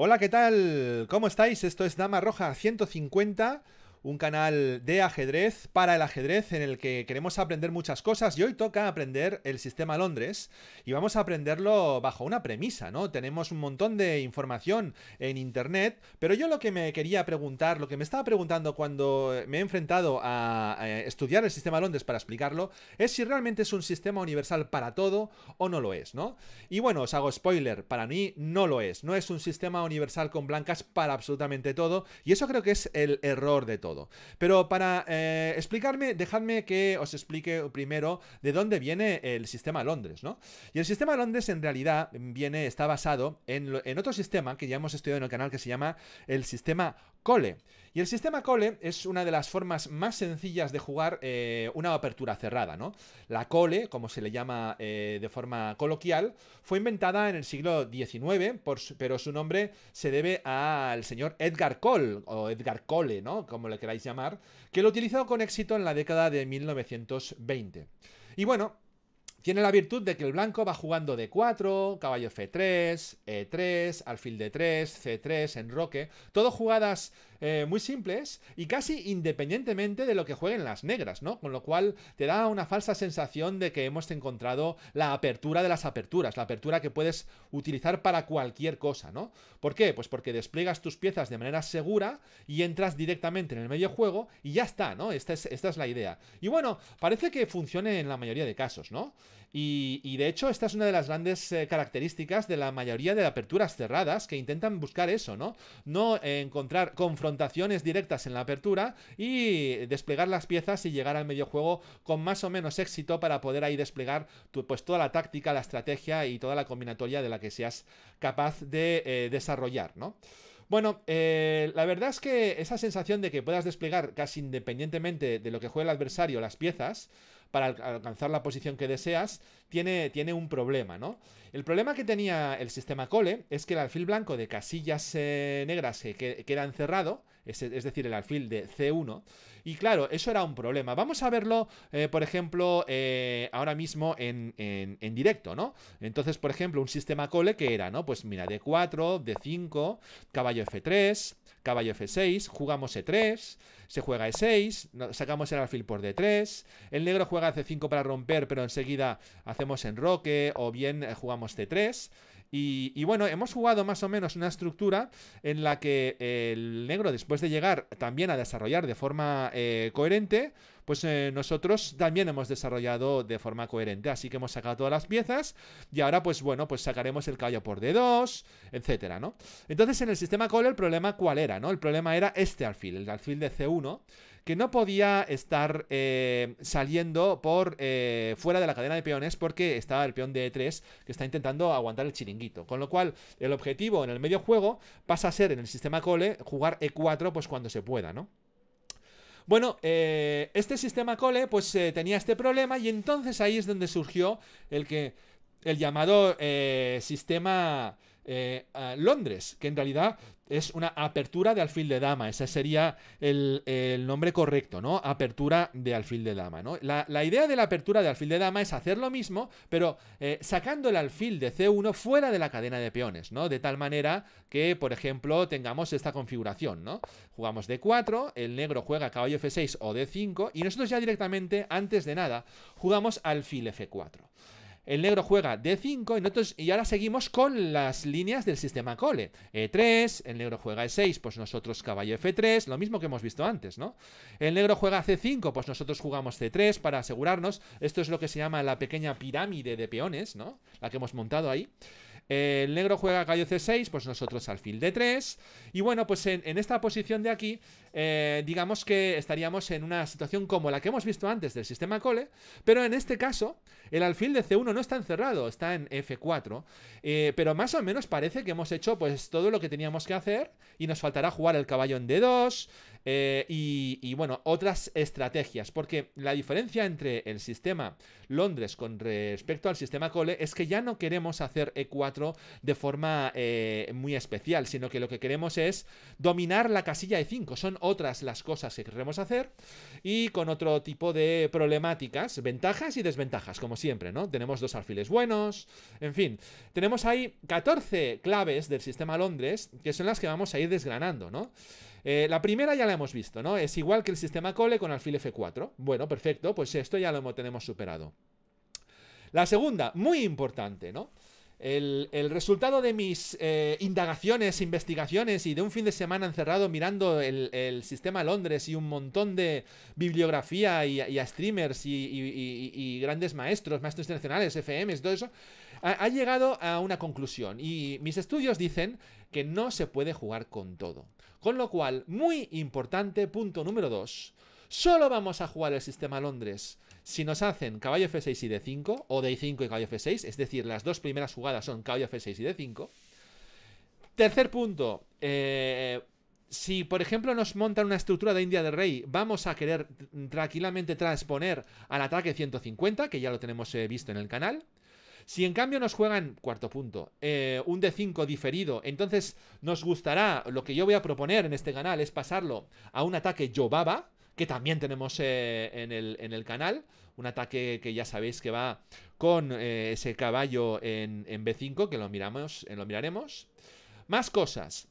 Hola, ¿qué tal? ¿Cómo estáis? Esto es Dama Roja 150, un canal de ajedrez para el ajedrez en el que queremos aprender muchas cosas y hoy toca aprender el sistema Londres y vamos a aprenderlo bajo una premisa, ¿no? Tenemos un montón de información en internet, pero yo lo que me quería preguntar, lo que me estaba preguntando cuando me he enfrentado a, estudiar el sistema Londres para explicarlo, es si realmente es un sistema universal para todo o no lo es, ¿no? Y bueno, os hago spoiler, para mí no lo es, no es un sistema universal con blancas para absolutamente todo y eso creo que es el error de todo. Pero para eh, explicarme, dejadme que os explique primero de dónde viene el sistema Londres, ¿no? Y el sistema Londres en realidad viene, está basado en, en otro sistema que ya hemos estudiado en el canal que se llama el sistema Cole. Y el sistema Cole es una de las formas más sencillas de jugar eh, una apertura cerrada, ¿no? La Cole, como se le llama eh, de forma coloquial, fue inventada en el siglo XIX, pero su nombre se debe al señor Edgar Cole, o Edgar Cole, ¿no? Como le queráis llamar, que lo utilizó con éxito en la década de 1920. Y bueno, tiene la virtud de que el blanco va jugando d 4, caballo F3, E3, alfil D3, C3, enroque. Todo jugadas eh, muy simples y casi independientemente de lo que jueguen las negras, ¿no? Con lo cual te da una falsa sensación de que hemos encontrado la apertura de las aperturas, la apertura que puedes utilizar para cualquier cosa, ¿no? ¿Por qué? Pues porque despliegas tus piezas de manera segura y entras directamente en el medio juego y ya está, ¿no? Esta es, esta es la idea. Y bueno, parece que funcione en la mayoría de casos, ¿no? Y, de hecho, esta es una de las grandes eh, características de la mayoría de aperturas cerradas que intentan buscar eso, ¿no? No encontrar confrontaciones directas en la apertura y desplegar las piezas y llegar al medio juego con más o menos éxito para poder ahí desplegar pues toda la táctica, la estrategia y toda la combinatoria de la que seas capaz de eh, desarrollar, ¿no? Bueno, eh, la verdad es que esa sensación de que puedas desplegar casi independientemente de lo que juegue el adversario las piezas, para alcanzar la posición que deseas tiene, tiene un problema, ¿no? El problema que tenía el sistema Cole es que el alfil blanco de casillas eh, negras que queda encerrado, es, decir, el alfil de C1, y claro, eso era un problema. Vamos a verlo, eh, por ejemplo, eh, ahora mismo en, en, directo, ¿no? Entonces, por ejemplo, un sistema Cole que era, ¿no? Pues mira, D4, D5, caballo F3, caballo F6, jugamos E3, se juega E6, sacamos el alfil por D3, el negro juega C5 para romper, pero enseguida hace hacemos roque o bien eh, jugamos c 3 Y, bueno, hemos jugado más o menos una estructura en la que eh, el negro, después de llegar también a desarrollar de forma eh, coherente, pues nosotros también hemos desarrollado de forma coherente. Así que hemos sacado todas las piezas y ahora, pues bueno, pues sacaremos el caballo por D2, etcétera, ¿no? Entonces, en el sistema Cole, el problema, ¿cuál era, no? El problema era este alfil, el alfil de C1, que no podía estar eh, saliendo por eh, fuera de la cadena de peones porque estaba el peón de E3 que está intentando aguantar el chiringuito. Con lo cual, el objetivo en el medio juego pasa a ser en el sistema cole jugar E4 pues cuando se pueda, ¿no? Bueno, eh, este sistema cole pues tenía este problema y entonces ahí es donde surgió el que el llamado sistema eh, Londres, que en realidad es una apertura de alfil de dama. Ese sería el, nombre correcto, ¿no? Apertura de alfil de dama, La, idea de la apertura de alfil de dama es hacer lo mismo, pero eh, sacando el alfil de C1 fuera de la cadena de peones, ¿no? De tal manera que, por ejemplo, tengamos esta configuración, ¿no? Jugamos D4, el negro juega caballo F6 o D5, y nosotros ya directamente, antes de nada, jugamos alfil F4 el negro juega D5 y, nosotros, y ahora seguimos con las líneas del sistema cole. E3, el negro juega E6, pues nosotros caballo e F3, lo mismo que hemos visto antes, ¿no? El negro juega C5, pues nosotros jugamos C3 para asegurarnos. Esto es lo que se llama la pequeña pirámide de peones, ¿no? La que hemos montado ahí. El negro juega caballo C6, pues nosotros alfil D3. Y bueno, pues en esta posición de aquí, eh, digamos que estaríamos en una situación como la que hemos visto antes del sistema Cole, pero en este caso el alfil de C1 no está encerrado, está en F4, eh, pero más o menos parece que hemos hecho pues todo lo que teníamos que hacer y nos faltará jugar el caballo en D2 eh, y, y, bueno, otras estrategias, porque la diferencia entre el sistema Londres con respecto al sistema Cole es que ya no queremos hacer E4 de forma muy especial, sino que lo que queremos es dominar la casilla E5, son otras las cosas que queremos hacer y con otro tipo de problemáticas, ventajas y desventajas, como siempre, ¿no? Tenemos dos alfiles buenos, en fin, tenemos ahí 14 claves del sistema Londres que son las que vamos a ir desgranando, ¿no? Eh, la primera ya la hemos visto, ¿no? Es igual que el sistema Cole con alfil F4. Bueno, perfecto, pues esto ya lo tenemos superado. La segunda, muy importante, ¿no? El, resultado de mis eh, indagaciones, investigaciones y de un fin de semana encerrado mirando el, sistema Londres y un montón de bibliografía y, a streamers y, grandes maestros, maestros internacionales, FMs, todo eso, ha, llegado a una conclusión. Y mis estudios dicen que no se puede jugar con todo. Con lo cual, muy importante, punto número dos, solo vamos a jugar el sistema Londres si nos hacen caballo F6 y D5, o D5 y caballo F6, es decir, las dos primeras jugadas son caballo F6 y D5. Tercer punto, eh, si por ejemplo nos montan una estructura de India de Rey, vamos a querer tranquilamente transponer al ataque 150, que ya lo tenemos eh, visto en el canal. Si en cambio nos juegan, cuarto punto, eh, un D5 diferido, entonces nos gustará, lo que yo voy a proponer en este canal es pasarlo a un ataque Yobaba, que también tenemos eh, en, el, canal. Un ataque que ya sabéis que va con eh, ese caballo en, B5, que lo, miramos, eh, lo miraremos. Más cosas.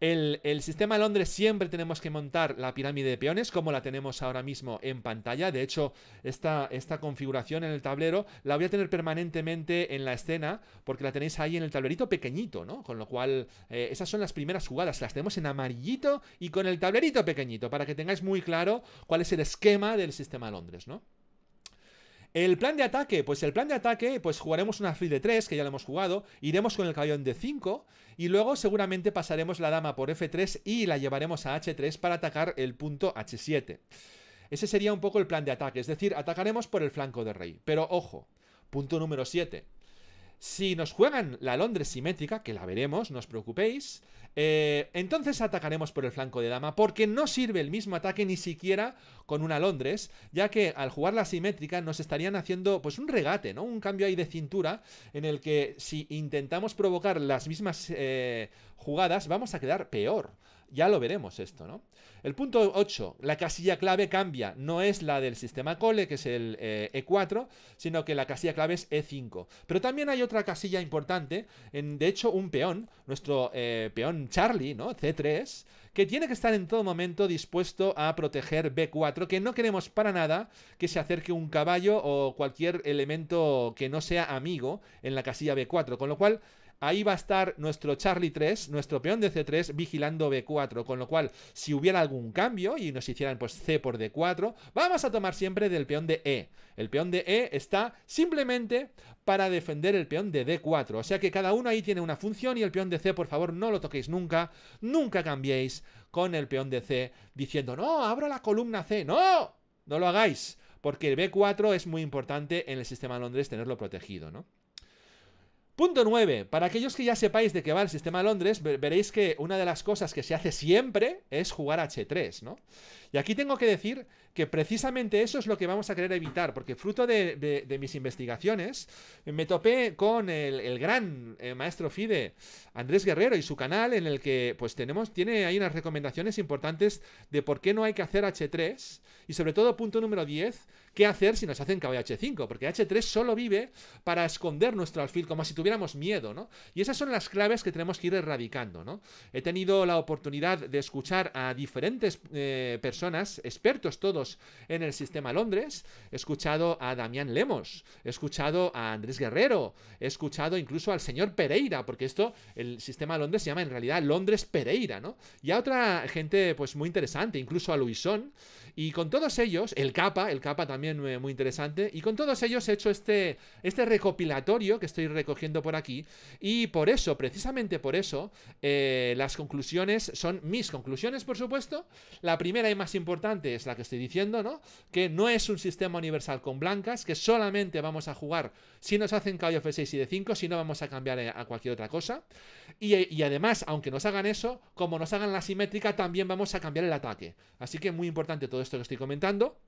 El, sistema Londres siempre tenemos que montar la pirámide de peones como la tenemos ahora mismo en pantalla. De hecho, esta, esta configuración en el tablero la voy a tener permanentemente en la escena porque la tenéis ahí en el tablerito pequeñito, ¿no? Con lo cual, eh, esas son las primeras jugadas. Las tenemos en amarillito y con el tablerito pequeñito para que tengáis muy claro cuál es el esquema del sistema Londres, ¿no? El plan de ataque, pues el plan de ataque, pues jugaremos una free de 3, que ya lo hemos jugado, iremos con el caballón de 5 y luego seguramente pasaremos la dama por F3 y la llevaremos a H3 para atacar el punto H7. Ese sería un poco el plan de ataque, es decir, atacaremos por el flanco de rey. Pero ojo, punto número 7. Si nos juegan la Londres simétrica, que la veremos, no os preocupéis, eh, entonces atacaremos por el flanco de dama, porque no sirve el mismo ataque ni siquiera con una Londres, ya que al jugar la simétrica nos estarían haciendo pues un regate, ¿no? Un cambio ahí de cintura en el que si intentamos provocar las mismas eh, jugadas vamos a quedar peor. Ya lo veremos esto, ¿no? El punto 8, la casilla clave cambia, no es la del sistema Cole, que es el E4, eh, e sino que la casilla clave es E5. Pero también hay otra casilla importante, en, de hecho un peón, nuestro eh, peón Charlie, ¿no? C3, que tiene que estar en todo momento dispuesto a proteger B4, que no queremos para nada que se acerque un caballo o cualquier elemento que no sea amigo en la casilla B4, con lo cual Ahí va a estar nuestro Charlie 3, nuestro peón de C3, vigilando B4. Con lo cual, si hubiera algún cambio y nos hicieran pues C por D4, vamos a tomar siempre del peón de E. El peón de E está simplemente para defender el peón de D4. O sea que cada uno ahí tiene una función y el peón de C, por favor, no lo toquéis nunca. Nunca cambiéis con el peón de C diciendo, no, abro la columna C. No, no lo hagáis. Porque el B4 es muy importante en el sistema de Londres tenerlo protegido, ¿no? Punto 9. Para aquellos que ya sepáis de qué va el sistema de Londres, veréis que una de las cosas que se hace siempre es jugar H3, ¿no? Y aquí tengo que decir que precisamente eso es lo que vamos a querer evitar, porque fruto de, mis investigaciones me topé con el, gran eh, maestro FIDE, Andrés Guerrero, y su canal en el que pues tenemos, tiene ahí unas recomendaciones importantes de por qué no hay que hacer H3, y sobre todo punto número 10, qué hacer si nos hacen caballo H5, porque H3 solo vive para esconder nuestro alfil, como si tuviéramos miedo, ¿no? Y esas son las claves que tenemos que ir erradicando, ¿no? He tenido la oportunidad de escuchar a diferentes eh, personas, expertos todos en el sistema Londres, he escuchado a Damián Lemos, he escuchado a Andrés Guerrero, he escuchado incluso al señor Pereira, porque esto, el sistema Londres se llama en realidad Londres Pereira, ¿no? Y a otra gente, pues muy interesante, incluso a Luisón, y con todos ellos, el Capa, el Capa también, eh, muy interesante. Y con todos ellos he hecho este, este recopilatorio que estoy recogiendo por aquí. Y por eso, precisamente por eso, eh, las conclusiones son mis conclusiones, por supuesto. La primera y más importante es la que estoy diciendo, ¿no? Que no es un sistema universal con blancas, que solamente vamos a jugar si nos hacen caballo F6 y D5, si no vamos a cambiar eh, a cualquier otra cosa. Y, y además, aunque nos hagan eso, como nos hagan la simétrica, también vamos a cambiar el ataque. Así que muy importante todo esto que estoy comentando.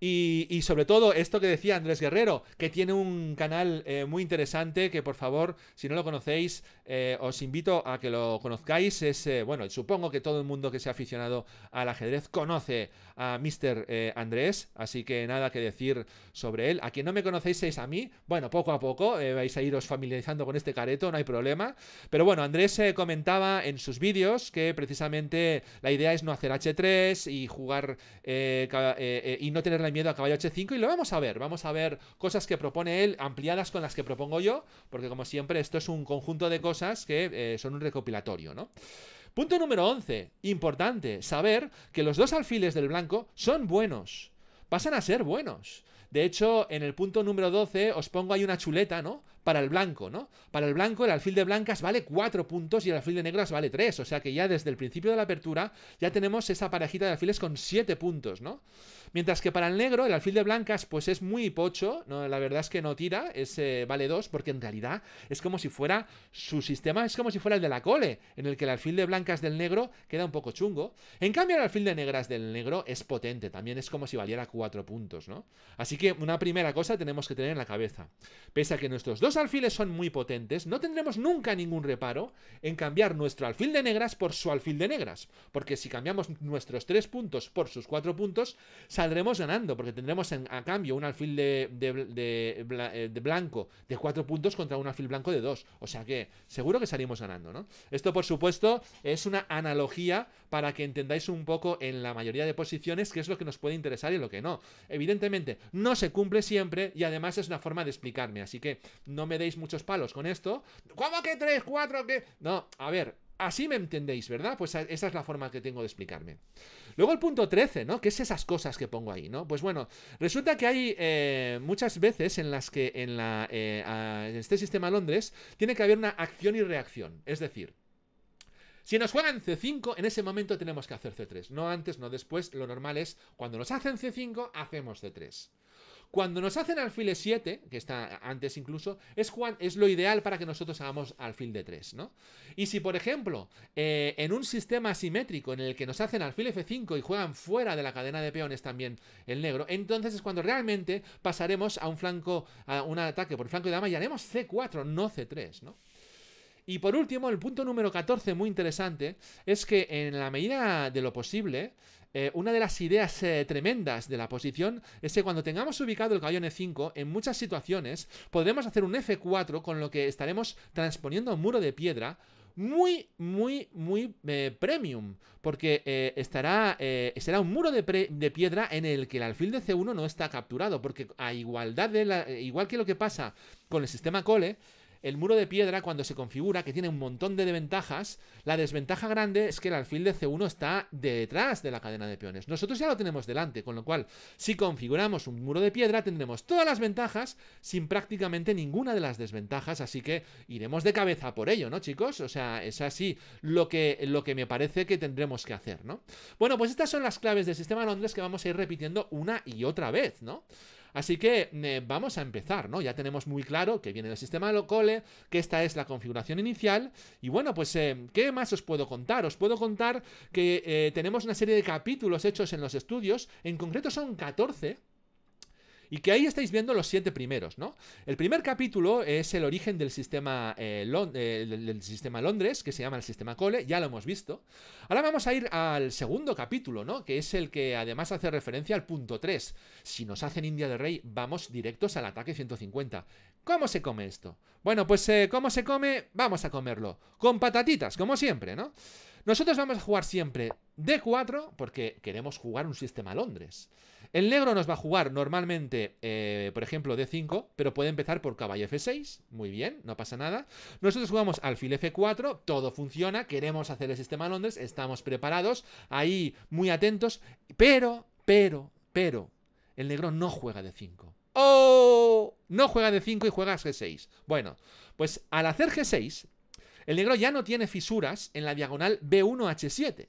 Y, sobre todo, esto que decía Andrés Guerrero, que tiene un canal eh, muy interesante que por favor, si no lo conocéis, eh, os invito a que lo conozcáis. Es, eh, bueno, supongo que todo el mundo que se ha aficionado al ajedrez conoce a Mr. Andrés, así que nada que decir sobre él. A quien no me conocéis es a mí, bueno, poco a poco vais a iros familiarizando con este careto, no hay problema. Pero bueno, Andrés comentaba en sus vídeos que precisamente la idea es no hacer H3 y jugar y no tener tenerle miedo a caballo H5 y lo vamos a ver. Vamos a ver cosas que propone él ampliadas con las que propongo yo, porque como siempre esto es un conjunto de cosas que eh, son un recopilatorio, ¿no? Punto número 11. Importante saber que los dos alfiles del blanco son buenos. Pasan a ser buenos. De hecho, en el punto número 12 os pongo ahí una chuleta, ¿no? para el blanco, ¿no? Para el blanco el alfil de blancas vale 4 puntos y el alfil de negras vale 3, o sea que ya desde el principio de la apertura ya tenemos esa parejita de alfiles con 7 puntos, ¿no? Mientras que para el negro el alfil de blancas pues es muy pocho, ¿no? la verdad es que no tira, eh, vale 2 porque en realidad es como si fuera su sistema, es como si fuera el de la cole, en el que el alfil de blancas del negro queda un poco chungo. En cambio el alfil de negras del negro es potente, también es como si valiera 4 puntos, ¿no? Así que una primera cosa tenemos que tener en la cabeza. Pese a que nuestros dos alfiles son muy potentes, no tendremos nunca ningún reparo en cambiar nuestro alfil de negras por su alfil de negras, porque si cambiamos nuestros tres puntos por sus cuatro puntos, saldremos ganando, porque tendremos a cambio un alfil de, eh, de, blanco de cuatro puntos contra un alfil blanco de dos. O sea que seguro que salimos ganando, ¿no? Esto, por supuesto, es una analogía para que entendáis un poco en la mayoría de posiciones qué es lo que nos puede interesar y lo que no. Evidentemente, no se cumple siempre y además es una forma de explicarme, así que no me deis muchos palos con esto. ¿Cómo que 3, 4, que No, a ver, Así me entendéis, ¿verdad? Pues esa es la forma que tengo de explicarme. Luego el punto 13, ¿no? Que es esas cosas que pongo ahí, ¿no? Pues bueno, resulta que hay eh, muchas veces en las que en, la, eh, en este sistema Londres tiene que haber una acción y reacción. Es decir, si nos juegan C5, en ese momento tenemos que hacer C3. No antes, no después. Lo normal es, cuando nos hacen C5, hacemos C3. Cuando nos hacen alfil e 7, que está antes incluso, es, lo ideal para que nosotros hagamos alfil de 3, ¿no? Y si, por ejemplo, eh, en un sistema asimétrico en el que nos hacen alfil F5 y juegan fuera de la cadena de peones también el negro, entonces es cuando realmente pasaremos a un flanco, a un ataque por flanco de dama y haremos C4, no C3, ¿no? Y por último, el punto número 14, muy interesante, es que en la medida de lo posible, eh, una de las ideas eh, tremendas de la posición es que cuando tengamos ubicado el caballo en E5, en muchas situaciones podremos hacer un F4 con lo que estaremos transponiendo un muro de piedra muy, muy, muy eh, premium. Porque estará, será un muro de, de, piedra en el que el alfil de C1 no está capturado. Porque a igualdad de la, igual que lo que pasa con el sistema Cole, el muro de piedra cuando se configura, que tiene un montón de ventajas, la desventaja grande es que el alfil de C1 está detrás de la cadena de peones. Nosotros ya lo tenemos delante, con lo cual, si configuramos un muro de piedra, tendremos todas las ventajas sin prácticamente ninguna de las desventajas, así que iremos de cabeza por ello, ¿no, chicos? O sea, es así lo que, lo que me parece que tendremos que hacer, ¿no? Bueno, pues estas son las claves del sistema Londres que vamos a ir repitiendo una y otra vez, ¿no? Así que eh, vamos a empezar, ¿no? Ya tenemos muy claro que viene del sistema locole, que esta es la configuración inicial. Y bueno, pues, eh, ¿qué más os puedo contar? Os puedo contar que eh, tenemos una serie de capítulos hechos en los estudios, en concreto son 14, y que ahí estáis viendo los siete primeros, ¿no? El primer capítulo es el origen del sistema, eh, eh, del sistema Londres, que se llama el sistema Cole, ya lo hemos visto. Ahora vamos a ir al segundo capítulo, ¿no? Que es el que además hace referencia al punto 3. Si nos hacen India de Rey, vamos directos al ataque 150. ¿Cómo se come esto? Bueno, pues eh, ¿cómo se come? Vamos a comerlo. Con patatitas, como siempre, ¿no? Nosotros vamos a jugar siempre D4 porque queremos jugar un sistema Londres. El negro nos va a jugar normalmente, eh, por ejemplo, D5, pero puede empezar por caballo F6. Muy bien, no pasa nada. Nosotros jugamos alfil F4, todo funciona, queremos hacer el sistema Londres, estamos preparados, ahí muy atentos, pero, pero, pero, el negro no juega D5. ¡Oh! No juega D5 y juega G6. Bueno, pues al hacer G6, el negro ya no tiene fisuras en la diagonal B1-H7.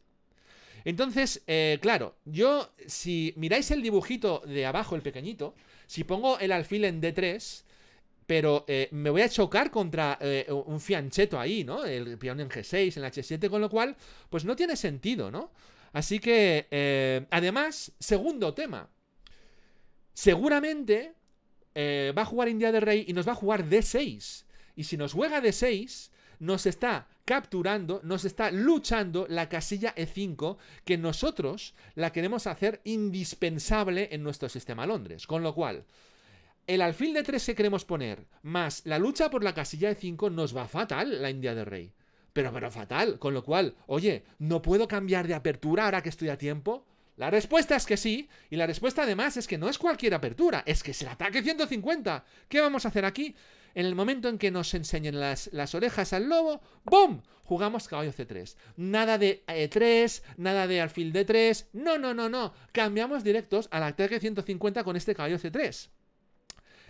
Entonces, eh, claro, yo, si miráis el dibujito de abajo, el pequeñito, si pongo el alfil en D3, pero eh, me voy a chocar contra eh, un fiancheto ahí, ¿no? El peón en G6, en H7, con lo cual, pues no tiene sentido, ¿no? Así que, además, segundo tema. Seguramente va a jugar India de Rey y nos va a jugar D6. Y si nos juega D6, nos está capturando, nos está luchando la casilla E5 que nosotros la queremos hacer indispensable en nuestro sistema Londres. Con lo cual, el alfil de 3 que queremos poner más la lucha por la casilla E5 nos va fatal la India de Rey. Pero, pero fatal. Con lo cual, oye, ¿no puedo cambiar de apertura ahora que estoy a tiempo? La respuesta es que sí, y la respuesta además es que no es cualquier apertura, es que es el ataque 150. ¿Qué vamos a hacer aquí? En el momento en que nos enseñen las, orejas al lobo, ¡boom! Jugamos caballo C3. Nada de E3, eh, nada de alfil D3. No, no, no, no. Cambiamos directos al ataque 150 con este caballo C3.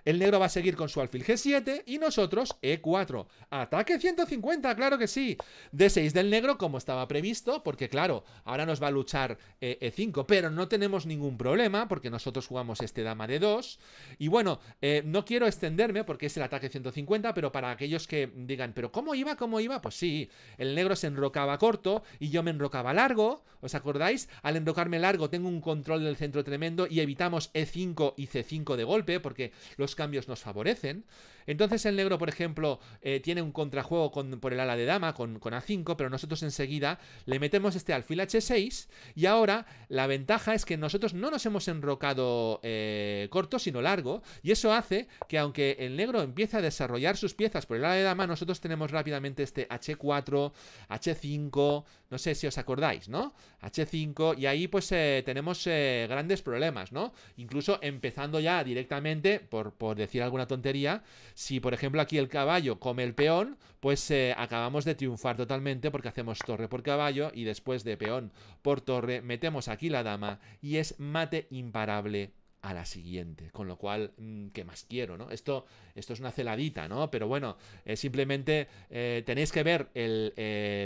El negro va a seguir con su alfil G7 y nosotros E4. Ataque 150, claro que sí. D6 del negro como estaba previsto, porque claro, ahora nos va a luchar E5, eh, e pero no tenemos ningún problema porque nosotros jugamos este dama de 2. Y bueno, eh, no quiero extenderme porque es el ataque 150, pero para aquellos que digan, pero ¿cómo iba? ¿Cómo iba? Pues sí, el negro se enrocaba corto y yo me enrocaba largo, ¿os acordáis? Al enrocarme largo tengo un control del centro tremendo y evitamos E5 y C5 de golpe porque los cambios nos favorecen, entonces el negro, por ejemplo, eh, tiene un contrajuego por el ala de dama, con, A5, pero nosotros enseguida le metemos este alfil H6 y ahora la ventaja es que nosotros no nos hemos enrocado eh, corto, sino largo, y eso hace que aunque el negro empiece a desarrollar sus piezas por el ala de dama, nosotros tenemos rápidamente este H4, H5, no sé si os acordáis, ¿no? H5, y ahí pues eh, tenemos grandes problemas, ¿no? Incluso empezando ya directamente, por decir alguna tontería, si, por ejemplo, aquí el caballo come el peón, pues eh, acabamos de triunfar totalmente porque hacemos torre por caballo y después de peón por torre metemos aquí la dama y es mate imparable a la siguiente. Con lo cual, mm, ¿qué más quiero? ¿no? Esto, esto es una celadita, ¿no? Pero bueno, eh, simplemente eh, tenéis que ver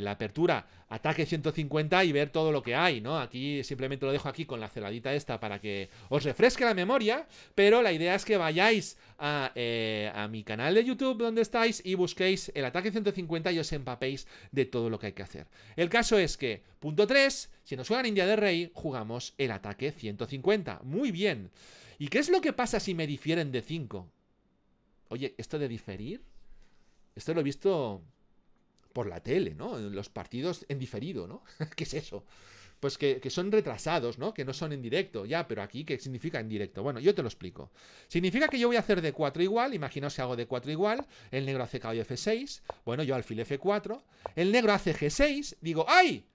la apertura ataque 150 y ver todo lo que hay, ¿no? Aquí simplemente lo dejo aquí con la celadita esta para que os refresque la memoria, pero la idea es que vayáis a, eh, mi canal de YouTube donde estáis y busquéis el ataque 150 y os empapéis de todo lo que hay que hacer. El caso es que, punto 3, si nos juegan India de Rey, jugamos el ataque 150. Muy bien. ¿Y qué es lo que pasa si me difieren de 5? Oye, ¿esto de diferir? Esto lo he visto por la tele, ¿no? Los partidos en diferido, ¿no? ¿Qué es eso? Pues que, son retrasados, ¿no? Que no son en directo. Ya, pero aquí, ¿qué significa en directo? Bueno, yo te lo explico. Significa que yo voy a hacer de 4 igual. Imaginaos que hago de 4 igual. El negro hace caballo F6. Bueno, yo alfil F4. El negro hace G6. Digo, ¡ay!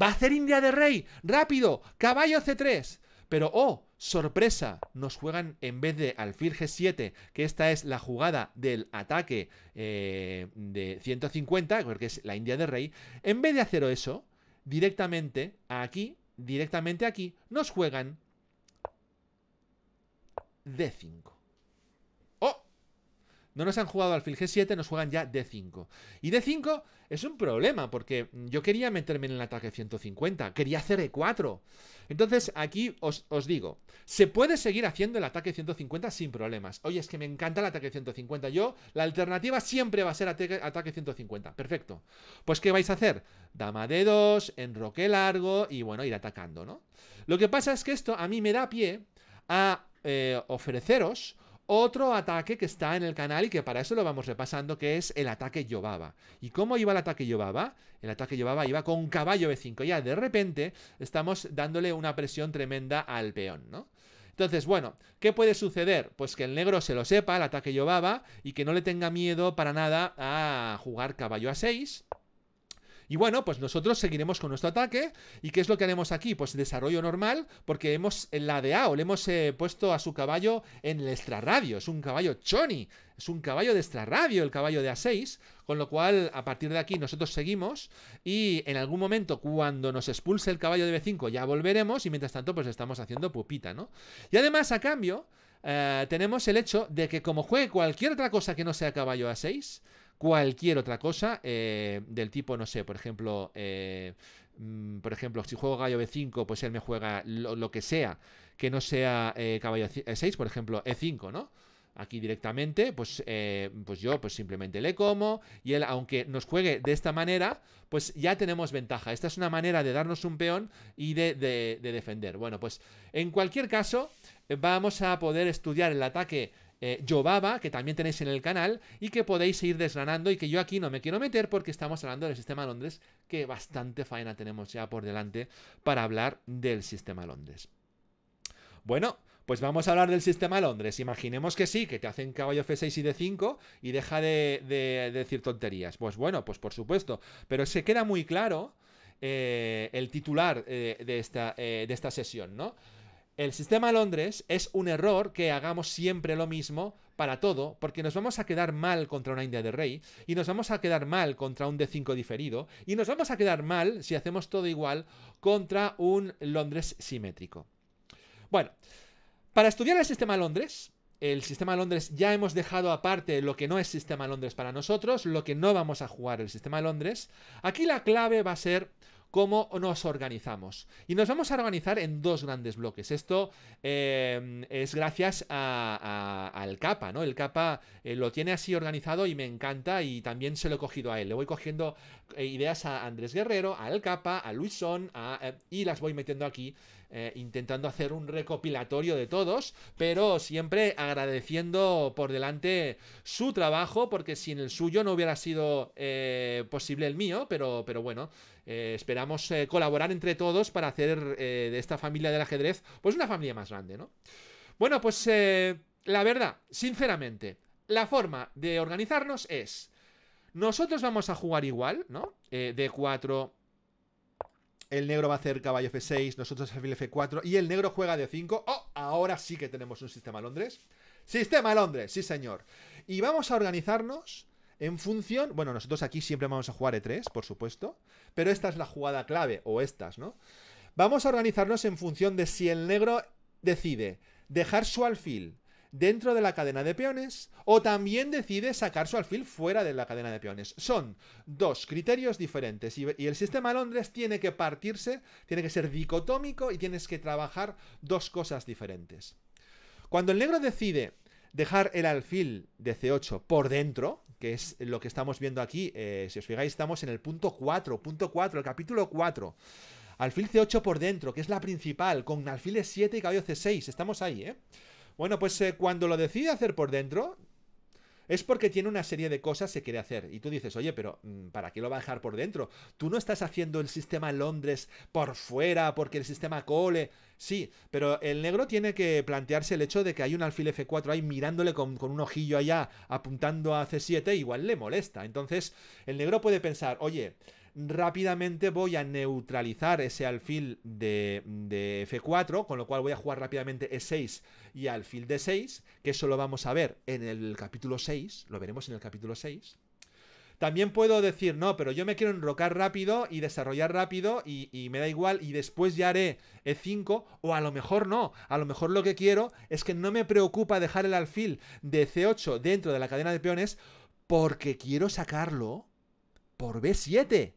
Va a hacer India de rey. Rápido. Caballo C3. Pero oh, sorpresa, nos juegan en vez de alfil G7, que esta es la jugada del ataque eh, de 150, porque es la India de Rey, en vez de hacer eso, directamente aquí, directamente aquí, nos juegan D5 no nos han jugado alfil G7, nos juegan ya D5. Y D5 es un problema, porque yo quería meterme en el ataque 150, quería hacer E4. Entonces, aquí os, digo, se puede seguir haciendo el ataque 150 sin problemas. Oye, es que me encanta el ataque 150. Yo, la alternativa siempre va a ser ataque, 150. Perfecto. Pues, ¿qué vais a hacer? Dama D2, enroque largo y, bueno, ir atacando, ¿no? Lo que pasa es que esto a mí me da pie a eh, ofreceros otro ataque que está en el canal y que para eso lo vamos repasando, que es el ataque Yobaba. ¿Y cómo iba el ataque Yobaba? El ataque Yobaba iba con caballo B5. Ya de repente estamos dándole una presión tremenda al peón, ¿no? Entonces, bueno, ¿qué puede suceder? Pues que el negro se lo sepa, el ataque Yobaba, y que no le tenga miedo para nada a jugar caballo a 6 y bueno, pues nosotros seguiremos con nuestro ataque. ¿Y qué es lo que haremos aquí? Pues desarrollo normal, porque hemos ladeado, le hemos eh, puesto a su caballo en el extrarradio. Es un caballo choni, es un caballo de extrarradio, el caballo de A6. Con lo cual, a partir de aquí, nosotros seguimos. Y en algún momento, cuando nos expulse el caballo de B5, ya volveremos. Y mientras tanto, pues estamos haciendo pupita, ¿no? Y además, a cambio, eh, tenemos el hecho de que como juegue cualquier otra cosa que no sea caballo A6, cualquier otra cosa eh, del tipo, no sé, por ejemplo, eh, mm, por ejemplo, si juego gallo B5, pues él me juega lo, que sea, que no sea eh, caballo E6, por ejemplo, E5, ¿no? Aquí directamente, pues, pues yo pues simplemente le como y él, aunque nos juegue de esta manera, pues ya tenemos ventaja. Esta es una manera de darnos un peón y de, de defender. Bueno, pues en cualquier caso, vamos a poder estudiar el ataque eh, que también tenéis en el canal y que podéis ir desgranando y que yo aquí no me quiero meter porque estamos hablando del sistema Londres, que bastante faena tenemos ya por delante para hablar del sistema Londres. Bueno, pues vamos a hablar del sistema Londres. Imaginemos que sí, que te hacen caballo F6 y D5 y deja de, decir tonterías. Pues bueno, pues por supuesto. Pero se queda muy claro eh, el titular eh, de, esta, eh, de esta sesión, ¿no? El sistema Londres es un error que hagamos siempre lo mismo para todo, porque nos vamos a quedar mal contra una India de Rey, y nos vamos a quedar mal contra un D5 diferido, y nos vamos a quedar mal, si hacemos todo igual, contra un Londres simétrico. Bueno, para estudiar el sistema Londres, el sistema Londres ya hemos dejado aparte lo que no es sistema Londres para nosotros, lo que no vamos a jugar el sistema Londres. Aquí la clave va a ser cómo nos organizamos. Y nos vamos a organizar en dos grandes bloques. Esto em, es gracias a, al capa, ¿no? El capa eh, lo tiene así organizado y me encanta y también se lo he cogido a él. Le voy cogiendo eh, ideas a Andrés Guerrero, al capa, a Luisón Son... Eh, y las voy metiendo aquí intentando hacer un recopilatorio de todos, pero siempre agradeciendo por delante su trabajo porque sin el suyo no hubiera sido posible el mío, pero, pero bueno. Eh, esperamos eh, colaborar entre todos para hacer eh, de esta familia del ajedrez, pues una familia más grande, ¿no? Bueno, pues la verdad, sinceramente, la forma de organizarnos es, nosotros vamos a jugar igual, ¿no? D4, el negro va a hacer caballo F6, nosotros alfil F4 y el negro juega D5. ¡Oh! Ahora sí que tenemos un sistema Londres. Sistema Londres, sí señor. Y vamos a organizarnos en función, bueno, nosotros aquí siempre vamos a jugar E3, por supuesto, pero esta es la jugada clave, o estas, ¿no? Vamos a organizarnos en función de si el negro decide dejar su alfil dentro de la cadena de peones o también decide sacar su alfil fuera de la cadena de peones. Son dos criterios diferentes y, el sistema Londres tiene que partirse, tiene que ser dicotómico y tienes que trabajar dos cosas diferentes. Cuando el negro decide dejar el alfil de C8 por dentro, que es lo que estamos viendo aquí. Eh, si os fijáis, estamos en el punto 4, punto 4, el capítulo 4. Alfil C8 por dentro, que es la principal, con alfiles 7 y caballo C6. Estamos ahí, ¿eh? Bueno, pues eh, cuando lo decide hacer por dentro, es porque tiene una serie de cosas que quiere hacer. Y tú dices, oye, pero mm, ¿para qué lo va a dejar por dentro? Tú no estás haciendo el sistema Londres por fuera, porque el sistema Cole. Sí, pero el negro tiene que plantearse el hecho de que hay un alfil F4 ahí mirándole con, con un ojillo allá, apuntando a C7, igual le molesta. Entonces, el negro puede pensar, oye, rápidamente voy a neutralizar ese alfil de, F4, con lo cual voy a jugar rápidamente E6 y alfil de 6 que eso lo vamos a ver en el capítulo 6, lo veremos en el capítulo 6. También puedo decir, no, pero yo me quiero enrocar rápido y desarrollar rápido y, y, me da igual y después ya haré E5 o a lo mejor no, a lo mejor lo que quiero es que no me preocupa dejar el alfil de C8 dentro de la cadena de peones porque quiero sacarlo por B7.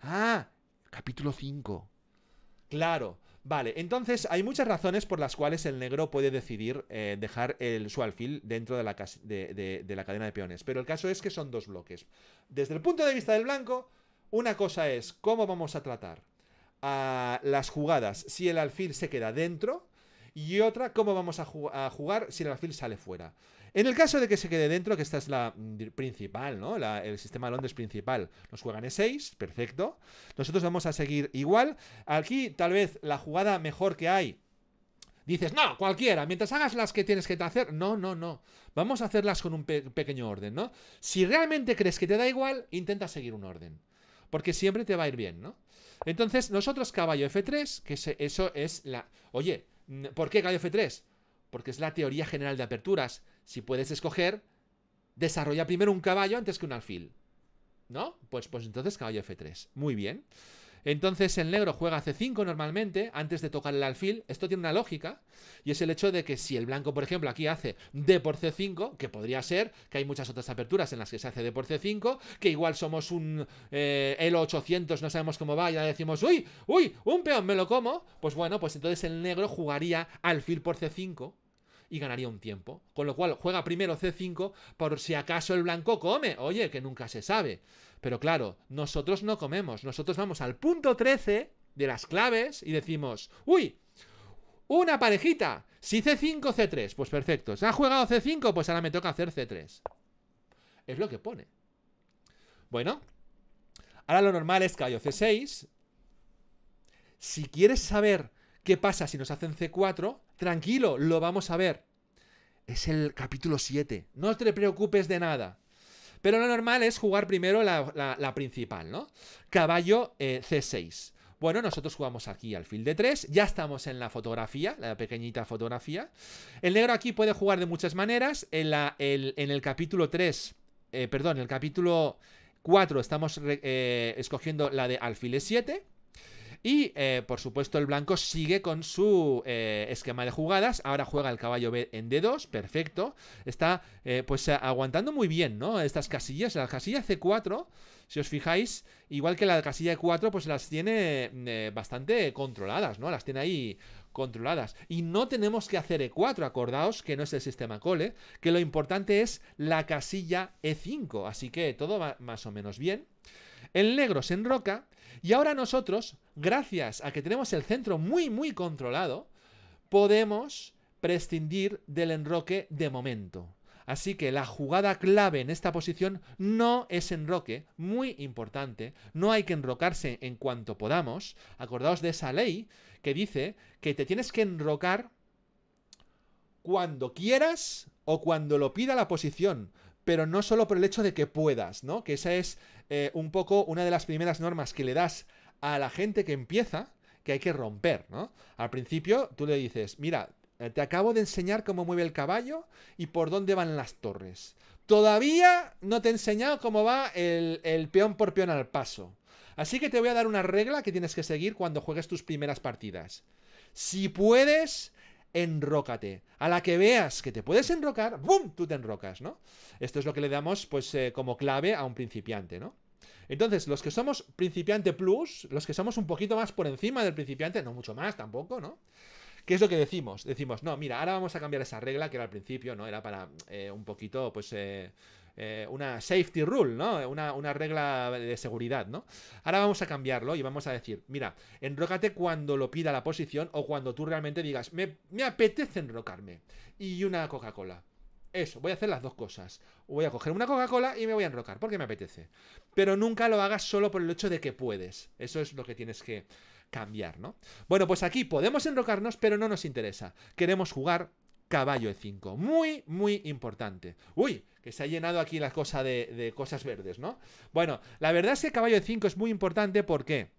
Ah, capítulo 5. Claro, vale. Entonces hay muchas razones por las cuales el negro puede decidir eh, dejar el, su alfil dentro de la, la cadena de peones. Pero el caso es que son dos bloques. Desde el punto de vista del blanco, una cosa es cómo vamos a tratar a las jugadas si el alfil se queda dentro y otra cómo vamos a, jugar si el alfil sale fuera. En el caso de que se quede dentro, que esta es la mm, principal, ¿no? el sistema de Londres principal, nos juegan E6, perfecto. Nosotros vamos a seguir igual. Aquí tal vez la jugada mejor que hay dices, no, cualquiera, mientras hagas las que tienes que hacer, no, no, no. Vamos a hacerlas con un pequeño orden, ¿no? Si realmente crees que te da igual, intenta seguir un orden. Porque siempre te va a ir bien, ¿no? Entonces, nosotros caballo F3, que eso es la... Oye, ¿por qué caballo F3? Porque es la teoría general de aperturas si puedes escoger, desarrolla primero un caballo antes que un alfil. ¿No? Pues, pues entonces caballo F3. Muy bien. Entonces el negro juega C5 normalmente, antes de tocar el alfil. Esto tiene una lógica, y es el hecho de que si el blanco, por ejemplo, aquí hace D por C5, que podría ser, que hay muchas otras aperturas en las que se hace D por C5, que igual somos un eh, 800 no sabemos cómo va, y ya decimos, uy, uy, un peón, me lo como. Pues bueno, pues entonces el negro jugaría alfil por C5, y ganaría un tiempo. Con lo cual juega primero C5 por si acaso el blanco come. Oye, que nunca se sabe. Pero claro, nosotros no comemos. Nosotros vamos al punto 13 de las claves y decimos, uy, una parejita. Si C5, C3, pues perfecto. ¿Se ha jugado C5? Pues ahora me toca hacer C3. Es lo que pone. Bueno, ahora lo normal es que caballo C6. Si quieres saber qué pasa si nos hacen C4, Tranquilo, lo vamos a ver. Es el capítulo 7. No te preocupes de nada. Pero lo normal es jugar primero la, la, principal, ¿no? Caballo eh, C6. Bueno, nosotros jugamos aquí alfil de 3. Ya estamos en la fotografía, la pequeñita fotografía. El negro aquí puede jugar de muchas maneras. En, la, el, en el capítulo 3, eh, perdón, el capítulo 4 estamos eh, escogiendo la de alfil 7. Y eh, por supuesto el blanco sigue con su eh, esquema de jugadas. Ahora juega el caballo B en D2, perfecto. Está eh, pues aguantando muy bien, ¿no? Estas casillas, la casilla C4, si os fijáis, igual que la casilla E4, pues las tiene bastante controladas, ¿no? Las tiene ahí controladas. Y no tenemos que hacer E4, acordaos que no es el sistema cole, que lo importante es la casilla E5. Así que todo va más o menos bien el negro se enroca y ahora nosotros, gracias a que tenemos el centro muy, muy controlado, podemos prescindir del enroque de momento. Así que la jugada clave en esta posición no es enroque, muy importante, no hay que enrocarse en cuanto podamos. Acordaos de esa ley que dice que te tienes que enrocar cuando quieras o cuando lo pida la posición, pero no solo por el hecho de que puedas, ¿no? Que esa es eh, un poco una de las primeras normas que le das a la gente que empieza, que hay que romper, ¿no? Al principio tú le dices, mira, eh, te acabo de enseñar cómo mueve el caballo y por dónde van las torres. Todavía no te he enseñado cómo va el, el, peón por peón al paso. Así que te voy a dar una regla que tienes que seguir cuando juegues tus primeras partidas. Si puedes, enrócate. A la que veas que te puedes enrocar, ¡bum! Tú te enrocas, ¿no? Esto es lo que le damos, pues, eh, como clave a un principiante, ¿no? Entonces, los que somos principiante plus, los que somos un poquito más por encima del principiante, no mucho más tampoco, ¿no? ¿Qué es lo que decimos? Decimos, no, mira, ahora vamos a cambiar esa regla que era al principio, ¿no? Era para eh, un poquito, pues, eh, eh, una safety rule, ¿no? Una, regla de seguridad, ¿no? Ahora vamos a cambiarlo y vamos a decir, mira, enrócate cuando lo pida la posición o cuando tú realmente digas, me, me apetece enrocarme. Y una Coca-Cola. Eso, voy a hacer las dos cosas. Voy a coger una Coca-Cola y me voy a enrocar, porque me apetece. Pero nunca lo hagas solo por el hecho de que puedes. Eso es lo que tienes que cambiar, ¿no? Bueno, pues aquí podemos enrocarnos, pero no nos interesa. Queremos jugar, caballo e 5. Muy, muy importante. Uy, que se ha llenado aquí la cosa de, cosas verdes, ¿no? Bueno, la verdad es que caballo e 5 es muy importante porque...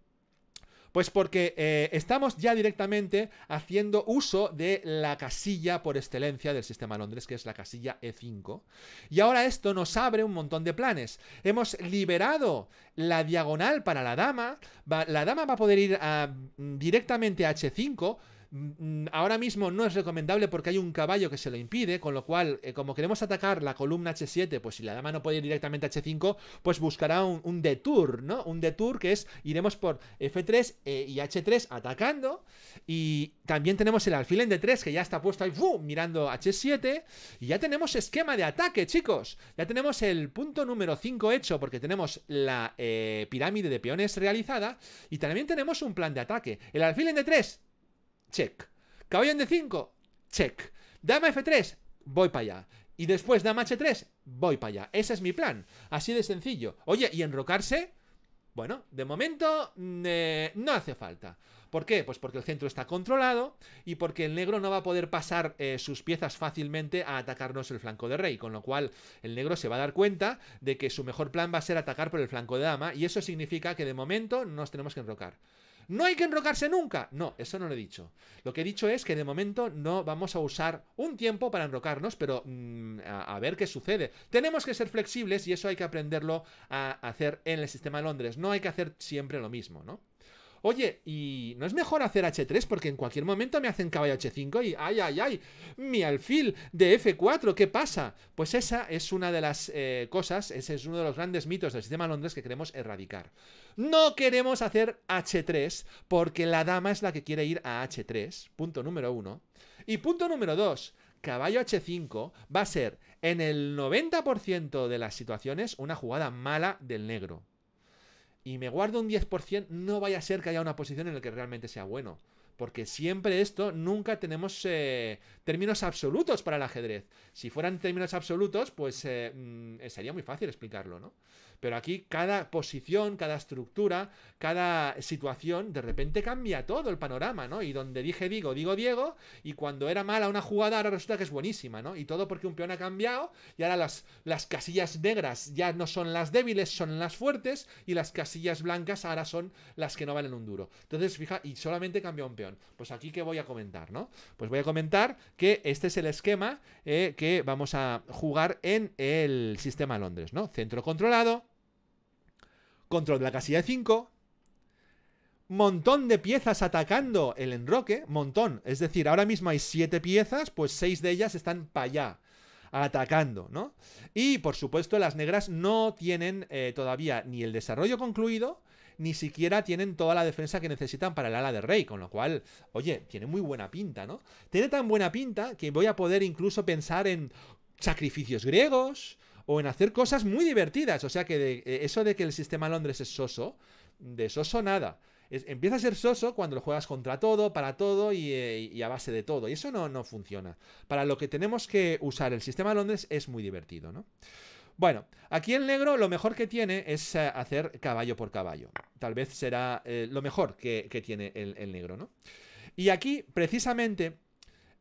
Pues porque eh, estamos ya directamente haciendo uso de la casilla por excelencia del sistema Londres, que es la casilla E5. Y ahora esto nos abre un montón de planes. Hemos liberado la diagonal para la dama. la dama va a poder ir ah, directamente a H5. Mm, mm, ahora mismo no es recomendable porque hay un caballo que se lo impide, con lo cual, eh, como queremos atacar la columna H7, pues si la dama no puede ir directamente a H5, pues buscará un, detour, ¿no? Un detour que es iremos por F3 eh, y H3 atacando. Y también tenemos el alfil en D3 que ya está puesto ahí, mirando H7. Y ya tenemos esquema de ataque, chicos. Ya tenemos el punto número 5 hecho porque tenemos la eh, pirámide de peones realizada. Y también tenemos un plan de ataque. El alfil en D3 check. Caballón de 5, check. Dama F3, voy para allá. Y después dama H3, voy para allá. Ese es mi plan. Así de sencillo. Oye, ¿y enrocarse? Bueno, de momento mm, eh, no hace falta. ¿Por qué? Pues porque el centro está controlado y porque el negro no va a poder pasar eh, sus piezas fácilmente a atacarnos el flanco de rey, con lo cual el negro se va a dar cuenta de que su mejor plan va a ser atacar por el flanco de dama y eso significa que de momento no nos tenemos que enrocar no hay que enrocarse nunca. No, eso no lo he dicho. Lo que he dicho es que de momento no vamos a usar un tiempo para enrocarnos, pero mm, a, ver qué sucede. Tenemos que ser flexibles y eso hay que aprenderlo a hacer en el sistema de Londres. No hay que hacer siempre lo mismo, ¿no? Oye, ¿y no es mejor hacer H3? Porque en cualquier momento me hacen caballo H5 y ¡ay, ay, ay! Mi alfil de F4, ¿qué pasa? Pues esa es una de las eh, cosas, ese es uno de los grandes mitos del sistema Londres que queremos erradicar. No queremos hacer H3 porque la dama es la que quiere ir a H3, punto número uno. Y punto número dos, caballo H5 va a ser en el 90% de las situaciones una jugada mala del negro y me guardo un 10%, no vaya a ser que haya una posición en la que realmente sea bueno. Porque siempre esto, nunca tenemos eh, términos absolutos para el ajedrez. Si fueran términos absolutos, pues eh, mm, eh, sería muy fácil explicarlo, ¿no? Pero aquí cada posición, cada estructura, cada situación, de repente cambia todo el panorama, ¿no? Y donde dije digo, digo Diego, y cuando era mala una jugada, ahora resulta que es buenísima, ¿no? Y todo porque un peón ha cambiado, y ahora las, las casillas negras ya no son las débiles, son las fuertes, y las casillas blancas ahora son las que no valen un duro. Entonces, fija, y solamente cambia un peón. Pues aquí que voy a comentar, ¿no? Pues voy a comentar que este es el esquema eh, que vamos a jugar en el sistema Londres, ¿no? Centro controlado, control de la casilla de 5, montón de piezas atacando el enroque, montón. Es decir, ahora mismo hay 7 piezas, pues 6 de ellas están para allá atacando, ¿no? Y por supuesto las negras no tienen eh, todavía ni el desarrollo concluido, ni siquiera tienen toda la defensa que necesitan para el ala de rey, con lo cual, oye, tiene muy buena pinta, ¿no? Tiene tan buena pinta que voy a poder incluso pensar en sacrificios griegos, o en hacer cosas muy divertidas. O sea que eh, eso de que el sistema Londres es soso, de soso nada. empieza a ser soso cuando lo juegas contra todo, para todo eh, y, a base de todo. Y eso no, no, funciona. Para lo que tenemos que usar el sistema Londres es muy divertido, ¿no? Bueno, aquí el negro lo mejor que tiene es eh, hacer caballo por caballo. Tal vez será lo mejor que, tiene el, el negro, ¿no? Y aquí, precisamente,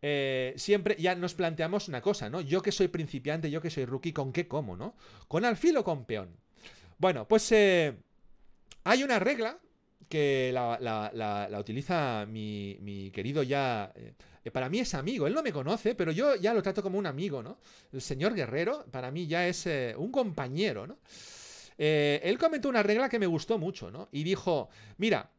eh, siempre ya nos planteamos una cosa, ¿no? Yo que soy principiante, yo que soy rookie, ¿con qué como, no? ¿Con alfil o con peón? Bueno, pues eh, hay una regla que la, utiliza mi, querido ya... Eh, para mí es amigo, él no me conoce, pero yo ya lo trato como un amigo, ¿no? El señor Guerrero para mí ya es un compañero, ¿no? él comentó una regla que me gustó mucho, ¿no? Y dijo, mira,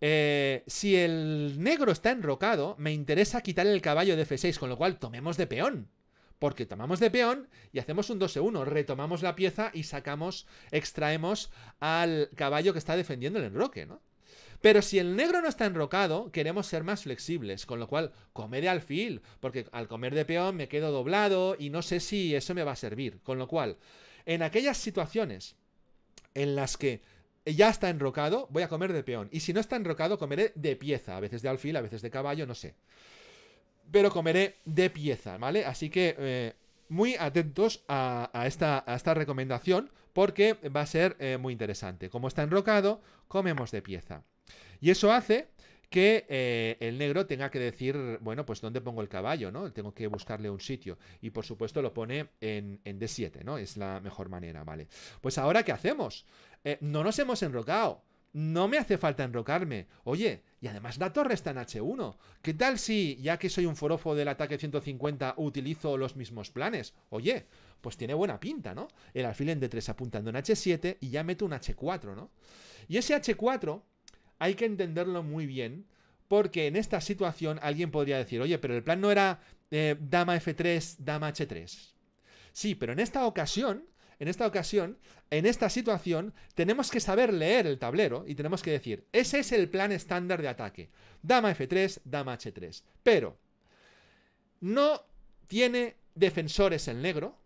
eh, si el negro está enrocado, me interesa quitar el caballo de F6, con lo cual tomemos de peón. Porque tomamos de peón y hacemos un 2-1, retomamos la pieza y sacamos, extraemos al caballo que está defendiendo el enroque, ¿no? Pero si el negro no está enrocado, queremos ser más flexibles, con lo cual comer de alfil, porque al comer de peón me quedo doblado y no sé si eso me va a servir. Con lo cual, en aquellas situaciones en las que eh, ya está enrocado, voy a comer de peón. Y si no está enrocado, comeré de pieza, a veces de alfil, a veces de caballo, no sé. Pero comeré de pieza, ¿vale? Así que eh, muy atentos a, esta, recomendación porque va a ser eh, muy interesante. Como está enrocado, comemos de pieza. Y eso hace que el negro tenga que decir, bueno, pues dónde pongo el caballo, ¿no? Tengo que buscarle un sitio. Y por supuesto lo pone en, en D7, ¿no? Es la mejor manera, ¿vale? Pues ahora, ¿qué hacemos? Eh, no nos hemos enrocado. No me hace falta enrocarme. Oye, y además la torre está en H1. ¿Qué tal si, ya que soy un forofo del ataque 150, utilizo los mismos planes? Oye, pues tiene buena pinta, ¿no? El alfil en D3 apuntando en H7 y ya meto un H4, ¿no? Y ese H4 hay que entenderlo muy bien, porque en esta situación alguien podría decir, oye, pero el plan no era eh, dama F3, dama H3. Sí, pero en esta ocasión en esta ocasión, en esta situación, tenemos que saber leer el tablero y tenemos que decir, ese es el plan estándar de ataque. Dama F3, dama H3. Pero, no tiene defensores en negro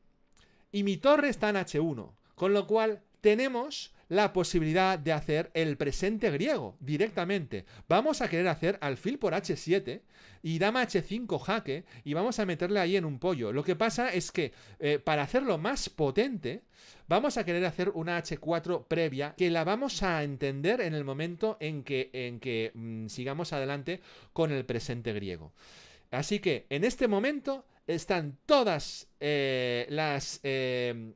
y mi torre está en H1, con lo cual tenemos la posibilidad de hacer el presente griego directamente. Vamos a querer hacer alfil por h7 y dama h5 jaque y vamos a meterle ahí en un pollo. Lo que pasa es que eh, para hacerlo más potente, vamos a querer hacer una h4 previa que la vamos a entender en el momento en que, en que mm, sigamos adelante con el presente griego. Así que en este momento están todas eh, las... Eh,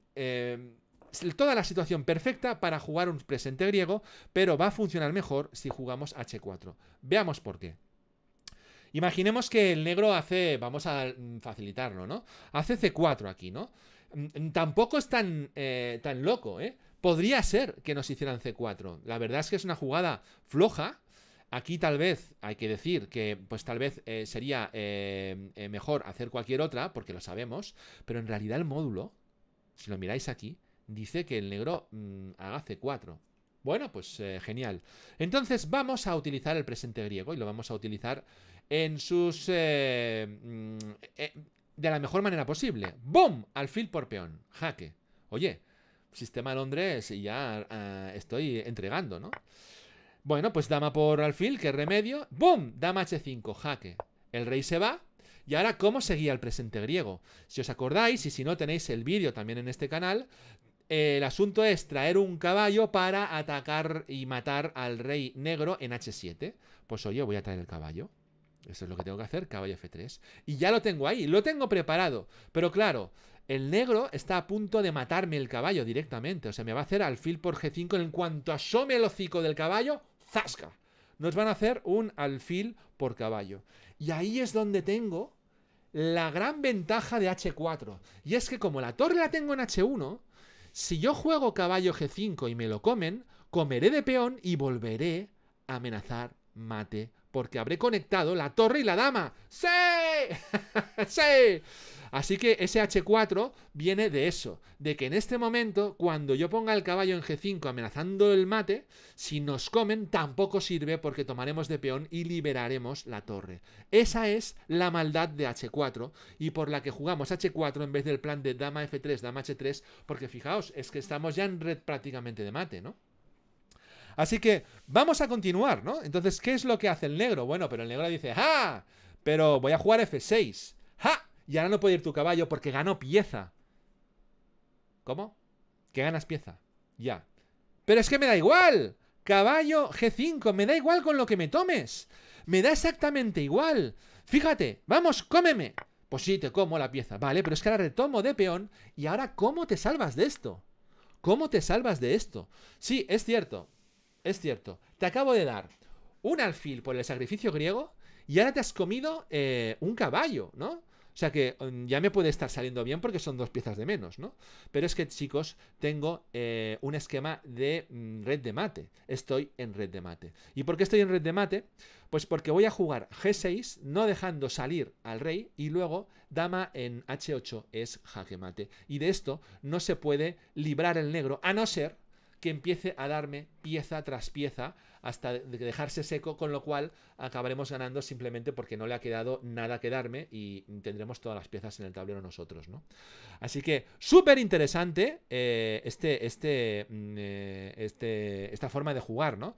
toda la situación perfecta para jugar un presente griego, pero va a funcionar mejor si jugamos H4. Veamos por qué. Imaginemos que el negro hace, vamos a facilitarlo, ¿no? Hace C4 aquí, ¿no? Mm, tampoco es tan, eh, tan loco, ¿eh? Podría ser que nos hicieran C4. La verdad es que es una jugada floja, Aquí tal vez hay que decir que pues tal vez eh, sería eh, mejor hacer cualquier otra, porque lo sabemos, pero en realidad el módulo, si lo miráis aquí, dice que el negro hace mm, haga C4. Bueno, pues eh, genial. Entonces vamos a utilizar el presente griego y lo vamos a utilizar en sus... Eh, mm, eh, de la mejor manera posible. ¡Bum! Alfil por peón. Jaque. Oye, sistema Londres y ya ah, estoy entregando, ¿no? Bueno, pues dama por alfil, qué remedio. ¡Bum! Dama H5, jaque. El rey se va. Y ahora, ¿cómo seguía el presente griego? Si os acordáis, y si no tenéis el vídeo también en este canal, el asunto es traer un caballo para atacar y matar al rey negro en H7. Pues oye, voy a traer el caballo. Eso es lo que tengo que hacer, caballo F3. Y ya lo tengo ahí, lo tengo preparado. Pero claro, el negro está a punto de matarme el caballo directamente. O sea, me va a hacer alfil por G5 en cuanto asome el hocico del caballo, ¡zasca! Nos van a hacer un alfil por caballo. Y ahí es donde tengo la gran ventaja de H4. Y es que como la torre la tengo en H1, si yo juego caballo g5 y me lo comen, comeré de peón y volveré a amenazar mate, porque habré conectado la torre y la dama. ¡Sí! ¡Sí! Así que ese H4 viene de eso, de que en este momento, cuando yo ponga el caballo en G5 amenazando el mate, si nos comen tampoco sirve porque tomaremos de peón y liberaremos la torre. Esa es la maldad de H4 y por la que jugamos H4 en vez del plan de dama F3, dama H3, porque fijaos, es que estamos ya en red prácticamente de mate, ¿no? Así que vamos a continuar, ¿no? Entonces, ¿qué es lo que hace el negro? Bueno, pero el negro dice, ¡ah! Pero voy a jugar F6. Y ahora no puede ir tu caballo porque ganó pieza. ¿Cómo? Que ganas pieza. Ya. Pero es que me da igual. Caballo G5, me da igual con lo que me tomes. Me da exactamente igual. Fíjate, vamos, cómeme. Pues sí, te como la pieza. Vale, pero es que ahora retomo de peón. Y ahora, ¿cómo te salvas de esto? ¿Cómo te salvas de esto? Sí, es cierto. Es cierto. Te acabo de dar un alfil por el sacrificio griego. Y ahora te has comido eh, un caballo, ¿no? O sea que mm, ya me puede estar saliendo bien porque son dos piezas de menos, ¿no? Pero es que, chicos, tengo eh, un esquema de mm, red de mate. Estoy en red de mate. ¿Y por qué estoy en red de mate? Pues porque voy a jugar G6, no dejando salir al rey, y luego dama en H8 es jaque mate. Y de esto no se puede librar el negro, a no ser que empiece a darme pieza tras pieza hasta dejarse seco, con lo cual acabaremos ganando simplemente porque no le ha quedado nada que darme y tendremos todas las piezas en el tablero nosotros, ¿no? Así que súper interesante eh, este, este, mm, eh, este, esta forma de jugar, ¿no?